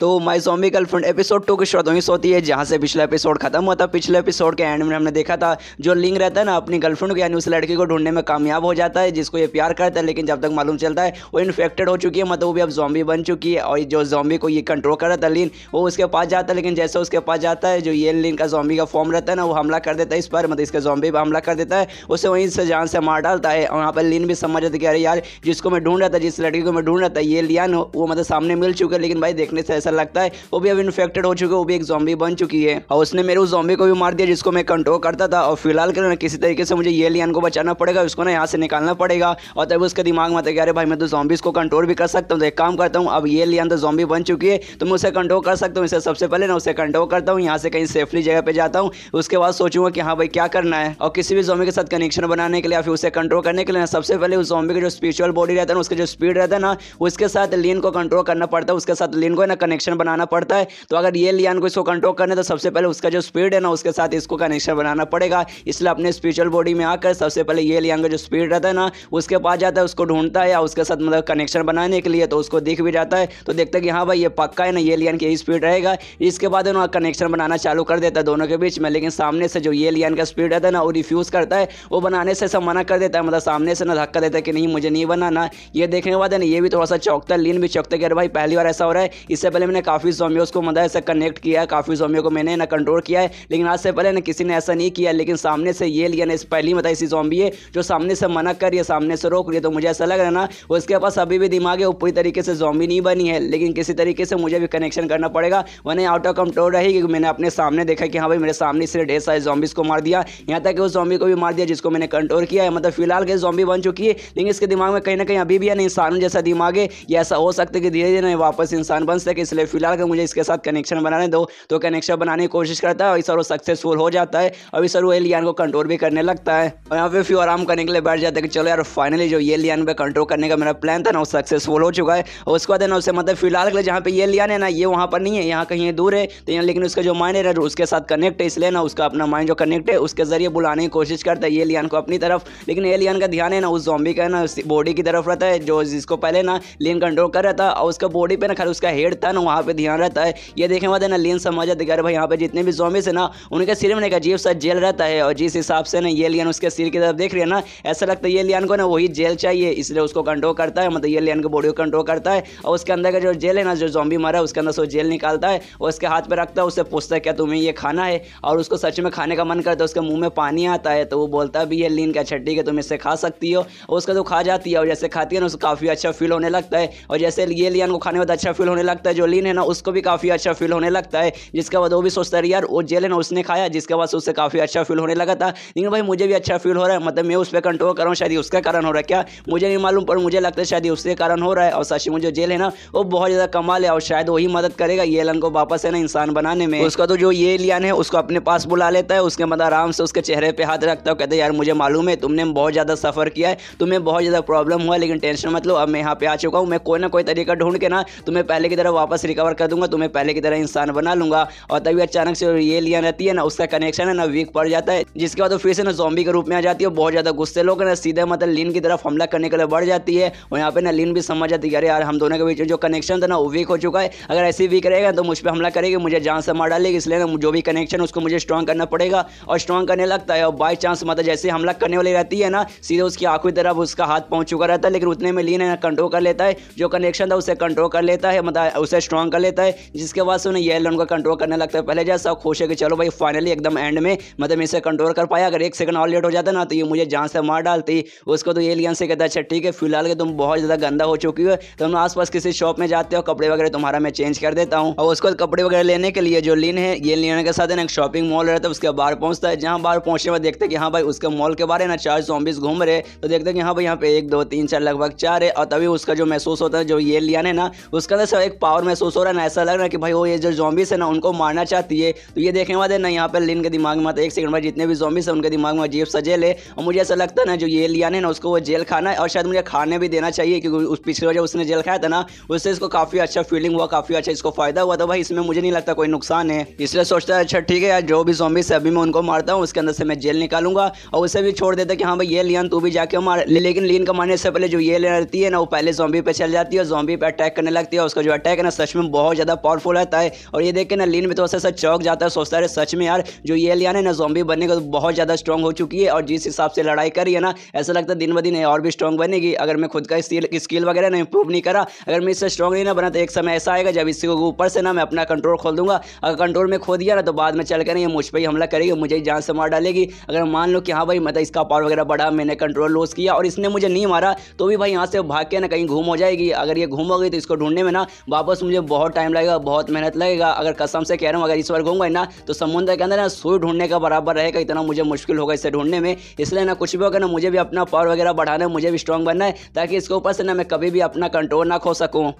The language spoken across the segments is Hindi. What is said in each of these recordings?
तो माई सोमी गर्लफ्रेंड एपिसोड टू की शुरुआत होती है जहाँ से पिछला एपिसोड खत्म हुआ था पिछले एपिसोड के एंड में हमने देखा था जो लिंग रहता है ना अपनी गर्लफ्रेंड को यानी उस लड़की को ढूंढने में कामयाब हो जाता है जिसको ये प्यार करता है लेकिन जब तक मालूम चलता है वो इन्फेक्टेड हो चुकी है मतलब वो भी अब जॉम्बी बन चुकी है और जो जॉम्बी को ये कंट्रोल कर रहा था लिन वो उसके पास जाता है लेकिन जैसे उसके पास जाता है जो ये लिन का जॉम्बी का फॉर्म रहता है ना वो हमला कर देता है इस पर मतलब इसका जॉम्बी पर हमला कर देता है उसे वहीं से जान से मार डालता है और वहाँ पर लिन भी समझ जाती है कि अरे यार जिसको मैं ढूंढ रहा था जिस लड़की को मैं ढूंढ रहा था ये लियान वो मतलब सामने मिल चुका है लेकिन भाई देखने से ऐसा लगता है वो भी अब इन्फेक्टेड हो चुके है वो भी एक जॉम्बी बन चुकी है और उसने मेरे उस जॉम्बी को भी मार दिया जिसको मैं कंट्रोल करता था और फिलहाल के ना किसी तरीके से मुझे ये लियन को बचाना पड़ेगा उसको ना यहाँ से निकालना पड़ेगा और तब उसके दिमाग में आता है अरे भाई मैं तो जॉम्बीज को कंट्रोल भी कर सकता हूँ तो एक काम करता हूँ अब ये लियन तो जॉम्बी बन चुकी है तो मैं उसे कंट्रोल कर सकता हूँ इसे सबसे पहले ना उसे कंट्रोल करता हूँ यहाँ से कहीं सेफली जगह पर जाता हूँ उसके बाद सोचूंगा कि हाँ भाई क्या करना है और किसी भी जॉम्बी के साथ कनेक्शन बनाने के लिए या फिर उसे कंट्रोल करने के लिए ना सबसे पहले उस जॉम्बी का जो स्पिरिचुअल बॉडी रहता है ना उसका जो स्पीड रहता है ना उसके साथ लीन को कंट्रोल करना पड़ता है उसके साथ लीन को ना कनेक्ट कनेक्शन बनाना पड़ता है तो अगर ये लियान को इसको कंट्रोल करना है तो सबसे पहले उसका जो स्पीड है ना उसके साथ इसको कनेक्शन बनाना पड़ेगा इसलिए अपने स्पिरिचुअल बॉडी में आकर सबसे पहले ये लियान का जो स्पीड रहता है ना उसके पास जाता है उसको ढूंढता है या उसके साथ मतलब कनेक्शन बनाने के लिए तो उसको दिख भी जाता है तो देखता है कि हाँ भाई ये पक्का है ना ये लियान की यही स्पीड रहेगा इसके बाद ना कनेक्शन बनाना चालू कर देता है दोनों के बीच में लेकिन सामने से जो ये लियान का स्पीड रहता है ना वो रिफ्यूज़ करता है वो बनाने से सब मना कर देता है मतलब सामने से ना धक्का देता है कि नहीं मुझे नहीं बनाना ये देखने के बाद ना ये भी थोड़ा सा चौकता है लीन भी चौकता है कि अरे भाई पहली बार ऐसा हो रहा है इससे पहले पहले मैंने काफ़ी जोमियोज़ को मतलब से कनेक्ट किया है काफ़ी जोमियो को मैंने ना कंट्रोल किया है लेकिन आज से पहले ना किसी ने ऐसा नहीं किया लेकिन सामने से ये लिया ना इस पहली मतलब इसी जॉम्बी है जो सामने से मना कर या सामने से रोक रही तो मुझे ऐसा लग रहा है ना उसके पास अभी भी दिमाग है वो पूरी तरीके से जॉम्बी नहीं बनी है लेकिन किसी तरीके से मुझे भी कनेक्शन करना पड़ेगा वन आउट ऑफ कंट्रोल रही क्योंकि मैंने अपने सामने देखा कि हाँ भाई मेरे सामने इसने ढेर सारे जॉम्बिस को मार दिया यहाँ तक कि उस जॉम्बी को भी मार दिया जिसको मैंने कंट्रोल किया है मतलब फिलहाल के जॉम्बी बन चुकी है लेकिन इसके दिमाग में कहीं ना कहीं अभी भी है ना इंसान जैसा दिमाग है या ऐसा हो सकता है कि धीरे धीरे वापस इंसान बन सके इसलिए इसलिए फ़िलहाल मुझे इसके साथ कनेक्शन बनाने दो तो कनेक्शन बनाने की कोशिश करता है और सर वो सक्सेसफुल हो जाता है और सर वो एलियन को कंट्रोल भी करने लगता है और यहाँ पे फिर आराम करने के लिए बैठ जाता है कि चलो यार फाइनली जो ये लियान पे कंट्रोल करने का मेरा प्लान था ना वो सक्सेसफुल हो चुका है और उसके बाद ना उसे मतलब फिलहाल के लिए जहाँ पे ये लियान है ना ये वहाँ पर नहीं है यहाँ कहीं दूर है तो यहाँ लेकिन उसका जो माइंड है ना उसके साथ कनेक्ट है इसलिए ना उसका अपना माइंड जो कनेक्ट है उसके जरिए बुलाने की कोशिश करता है ये लियान को अपनी तरफ लेकिन ये लियान का ध्यान है ना उस जॉम्बी का ना बॉडी की तरफ रहता है जो जिसको पहले ना लियन कंट्रोल कर रहा था और उसका बॉडी पर ना खाली उसका हेड था ना वहाँ पर ध्यान रहता है ये देखने वाले ना लियन समाज अधिकार भाई यहाँ पर जितने भी जोमिस है ना उनके सिर में एक अजीब सा जेल रहता है और जिस हिसाब से ना ये लियन उसके सिर की तरफ देख रही है ना ऐसा लगता है ये लियन को ना वही जेल चाहिए इसलिए उसको कंट्रोल करता है मतलब ये लियन को बॉडी को कंट्रोल करता है और उसके अंदर का जो जेल है ना जो जॉम्बी मारा है उसके अंदर से जेल निकालता है और उसके हाथ पर रखता है उससे पूछता है क्या तुम्हें ये खाना है और उसको सच में खाने का मन करता है उसके मुंह में पानी आता है तो वो बोलता भी है लीन का छट्टी के तुम इसे खा सकती हो और उसका तो खा जाती है और जैसे खाती है ना उसको काफ़ी अच्छा फील होने लगता है और जैसे ये लियन को खाने में तो अच्छा फील होने लगता है जो जेलिन है ना उसको भी काफ़ी अच्छा फील होने लगता है जिसके बाद वो भी सोचता है यार वो जेल है ना उसने खाया जिसके बाद उससे काफ़ी अच्छा फील होने लगा था लेकिन भाई मुझे भी अच्छा फील हो रहा है मतलब मैं उस पर कंट्रोल कर रहा हूँ शायद उसका कारण हो रहा है क्या मुझे नहीं मालूम पर मुझे लगता है शायद उसके कारण हो रहा है और सची मुझे जेल है ना वो बहुत ज़्यादा कमाल है और शायद वही मदद करेगा ये को वापस है ना इंसान बनाने में उसका तो जो ये लियान है उसको अपने पास बुला लेता है उसके मतलब आराम से उसके चेहरे पर हाथ रखता है कहते यार मुझे मालूम है तुमने बहुत ज़्यादा सफ़र किया है तुम्हें बहुत ज़्यादा प्रॉब्लम हुआ लेकिन टेंशन मतलब अब मैं यहाँ पे आ चुका हूँ मैं कोई ना कोई तरीका ढूंढ के ना तुम्हें पहले की तरह वापस रिकवर कर दूंगा तुम्हें तो पहले की तरह इंसान बना लूंगा और तभी अचानक से ये लिया रहती है ना उसका कनेक्शन है ना वीक पड़ जाता है जिसके बाद वो फिर से ना जॉम्बी के रूप में आ जाती है बहुत ज़्यादा गुस्से लोग ना सीधे मतलब लीन की तरफ हमला करने के लिए बढ़ जाती है और यहाँ पे ना लीन भी समझ जाती है अरे यार हम दोनों के बीच जो कनेक्शन था ना वो वीक हो चुका है अगर ऐसे वीक रहेगा तो मुझ पर हमला करेगी मुझे जान से मार डालेगी इसलिए ना जो भी कनेक्शन उसको मुझे स्ट्रॉन्ग करना पड़ेगा और स्ट्रॉन्ग करने लगता है और बाई चांस मतलब जैसे हमला करने वाली रहती है ना सीधे उसकी आंखों की तरफ उसका हाथ पहुंच चुका रहता है लेकिन उतने में लीन है कंट्रोल कर लेता है जो कनेक्शन था उसे कंट्रोल कर लेता है मतलब उसे स्ट्रॉन्ग कर लेता है जिसके बाद से उन्हें ये लोन का कंट्रोल करने लगता है पहले जैसा खुश है कि चलो भाई फाइनली एकदम एंड में मतलब इसे कंट्रोल कर पाया अगर एक सेकंड और लेट हो जाता ना तो ये मुझे जहाँ से मार डालती उसको तो एलियन से कहता अच्छा ठीक है फिलहाल के तुम बहुत ज़्यादा गंदा हो चुकी हो तो हम पास किसी शॉप में जाते हो कपड़े वगैरह तुम्हारा मैं चेंज कर देता हूँ और उसको कपड़े वगैरह लेने के लिए जो लिन है ये लिन के साथ एक शॉपिंग मॉल रहता है उसके बाहर पहुँचता है जहाँ बाहर पहुँचने में देखते कि हाँ भाई उसके मॉल के बारे ना चार सौबीस घूम रहे तो देखते कि हाँ भाई यहाँ पे एक दो तीन चार लगभग चार है और तभी उसका जो महसूस होता है जो ये लियन है ना उसका अंदर एक पावर में महसूस हो रहा है ना ऐसा लग रहा है कि भाई वो ये जो जॉम्बिस है ना उनको मारना चाहती है तो ये देखने वाले ना यहाँ पर लिन के दिमाग में एक सेकंड भाई जितने भी जॉम्बिस है उनके दिमाग में अजीब सजे ले है और मुझे ऐसा लगता है ना जो ये लिया है ना उसको वो जेल खाना है और शायद मुझे खाने भी देना चाहिए क्योंकि उस पिछले वजह उसने जेल खाया था ना उससे इसको काफ़ी अच्छा फीलिंग हुआ काफ़ी अच्छा इसको फायदा हुआ था तो भाई इसमें मुझे नहीं लगता कोई नुकसान है इसलिए सोचता है अच्छा ठीक है यार जो भी जॉम्बिस है अभी मैं उनको मारता हूँ उसके अंदर से मैं जेल निकालूंगा और उसे भी छोड़ देता कि हाँ भाई ये लियान तू भी जाके मार लेकिन लीन का मारने से पहले जो ये लेना रहती है ना वो पहले जॉम्बी पे चल जाती है और जॉम्बी पे अटैक करने लगती है उसका जो अटैक है ना सच में बहुत ज़्यादा पावरफुल रहता है और ये देख के ना लीन में तो ऐसा चौक जाता है सोचता है सच में यार जो ये लिया है ना जॉम्बी बनने का तो बहुत ज़्यादा स्ट्रॉन्ग हो चुकी है और जिस हिसाब से लड़ाई करी है ना ऐसा लगता है दिन ब दिन और भी स्ट्रॉन्ग बनेगी अगर मैं खुद का स्किल वगैरह ना इंप्रूव नहीं करा अगर मैं इससे स्ट्रॉन्ग नहीं ना बना तो एक समय ऐसा आएगा जब इसके ऊपर से ना मैं अपना कंट्रोल खोल दूंगा अगर कंट्रोल में खो दिया ना तो बाद में चल कर ये मुझ पर ही हमला करेगी मुझे जान से मार डालेगी अगर मान लो कि हाँ भाई मतलब इसका पावर वगैरह बढ़ा मैंने कंट्रोल लूज किया और इसने मुझे नहीं मारा तो भी भाई यहाँ से भाग के ना कहीं घूम हो जाएगी अगर ये घूम हो गई तो इसको ढूंढने में ना वापस मुझे मुझे बहुत टाइम लगेगा बहुत मेहनत लगेगा अगर कसम से कह रहा हूँ अगर इस बार घूमूंगा ना तो समुद्र के अंदर ना सूर्य ढूंढने का बराबर रहेगा इतना मुझे मुश्किल होगा इसे ढूंढने में इसलिए ना कुछ भी होगा ना मुझे भी अपना पावर वगैरह बढ़ाना है मुझे भी स्ट्रांग बनना है ताकि इसके ऊपर से ना मैं कभी भी अपना कंट्रोल ना खो सकूँ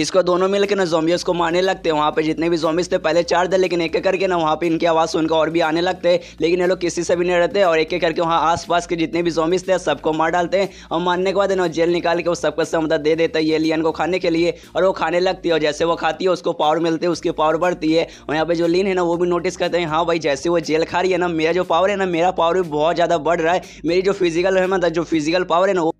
इसको दोनों मिलकर ना जोम्बियस को मारने लगते हैं वहाँ पे जितने भी जोम्बिस थे पहले चार थे लेकिन एक एक करके ना वहाँ पे इनकी आवाज़ सुनकर और भी आने लगते हैं लेकिन ये लोग किसी से भी नहीं रहते और एक एक करके वहाँ आसपास के जितने भी जोम्बिस थे सबको मार डालते हैं और मारने के बाद ना जेल निकाल के वो सबको समझा दे देता है एलियन को खाने के लिए और वो खाने लगती है और जैसे वो खाती है उसको पावर मिलती है उसकी पावर बढ़ती है और यहाँ पर जो लीन है ना वो भी नोटिस करते हैं हाँ भाई जैसे वो जेल खा रही है ना मेरा जो पावर है ना मेरा पावर भी बहुत ज़्यादा बढ़ रहा है मेरी जो फिजिकल है मतलब जो फिजिकल पावर है ना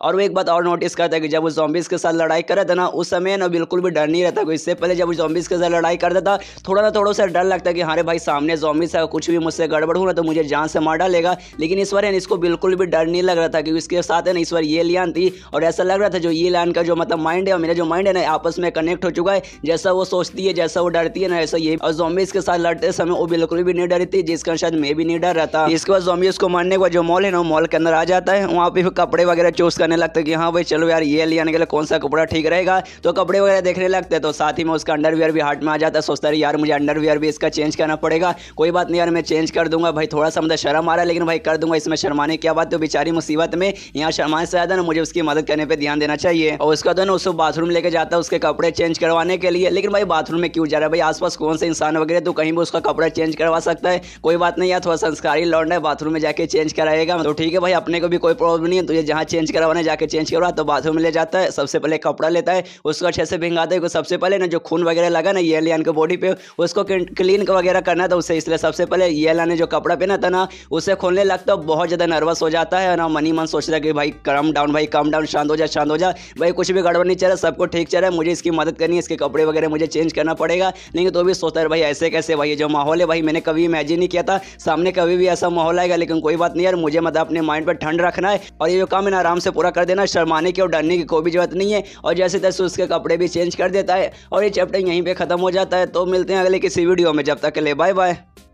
और वो एक बात और नोटिस करता है कि जब वो जॉम्बिस के साथ लड़ाई कर रहा था ना उस समय ना बिल्कुल भी डर नहीं रहता कोई इससे पहले जब वो जॉम्बिस के साथ लड़ाई करता था थोड़ा ना थोड़ा सा डर लगता है कि हाँ भाई सामने जॉम्बिस है कुछ भी मुझसे गड़बड़ हुआ तो मुझे जान से मार डालेगा लेकिन इस बार है इसको बिल्कुल भी डर नहीं लग रहा था क्योंकि इसके साथ है ना इस बार ये लियान थी और ऐसा लग रहा था जो ये लियान का जो मतलब माइंड है और मेरा जो माइंड है ना आपस में कनेक्ट हो चुका है जैसा वो सोचती है जैसा वो डरती है ना ऐसा ये और जॉम्बिस के साथ लड़ते समय वो बिल्कुल भी नहीं डरती जिसका शायद मैं भी नहीं डर रहा था इसके बाद जॉम्बिस को मारने के बाद जो मॉल है ना मॉल के अंदर आ जाता है वहाँ पे कपड़े वगैरह चूज कर करने लगते कि हाँ भाई चलो यार ये लेने के लिए कौन सा कपड़ा ठीक रहेगा तो कपड़े वगैरह देखने लगते तो साथ ही में उसका अंडरवियर भी हार्ट में आ जाता है सोचता है यार मुझे अंडरवियर भी इसका चेंज करना पड़ेगा कोई बात नहीं यार मैं चेंज कर दूंगा भाई थोड़ा सा मतलब शर्म आ रहा है लेकिन भाई कर दूंगा इसमें शर्माने क्या बात तो बेचारी मुसीबत में यहाँ शर्माने से ज़्यादा ना मुझे उसकी मदद करने पर ध्यान देना चाहिए और उसका तो ना उसको बाथरूम लेके जाता है उसके कपड़े चेंज करवाने के लिए लेकिन भाई बाथरूम में क्यों जा रहा है भाई आस कौन से इंसान वगैरह तो कहीं भी उसका कपड़ा चेंज करवा सकता है कोई बात नहीं यार थोड़ा संस्कारी लौटना है बाथरूम में जाके चेंज कराएगा तो ठीक है भाई अपने को भी कोई प्रॉब्लम नहीं है तुझे जहाँ चेंज करवाना दुकानें जाके चेंज करवा तो बाथरूम में ले जाता है सबसे पहले कपड़ा लेता है उसको अच्छे से भिंगाता है सबसे पहले ना जो खून वगैरह लगा ना ये लियान के बॉडी पे उसको क्लीन वगैरह करना था उसे इसलिए सबसे पहले ये लाने जो कपड़ा पहना था ना उसे खोलने लगता है बहुत ज़्यादा नर्वस हो जाता है ना मनी मन सोचता है कि भाई कम डाउन भाई कम डाउन शांत हो जा शांत हो जा भाई कुछ भी गड़बड़ नहीं चल रहा सबको ठीक चल रहा है मुझे इसकी मदद करनी है इसके कपड़े वगैरह मुझे चेंज करना पड़ेगा लेकिन तो भी सोचता है भाई ऐसे कैसे भाई जो माहौल है भाई मैंने कभी इमेजिन नहीं किया था सामने कभी भी ऐसा माहौल आएगा लेकिन कोई बात नहीं यार मुझे मतलब अपने माइंड पर ठंड रखना है और ये जो काम है ना आराम से पूरा पूरा कर देना शर्माने की और डरने की कोई भी जरूरत नहीं है और जैसे तैसे उसके कपड़े भी चेंज कर देता है और ये चैप्टर यहीं पर ख़त्म हो जाता है तो मिलते हैं अगले किसी वीडियो में जब तक के लिए बाय बाय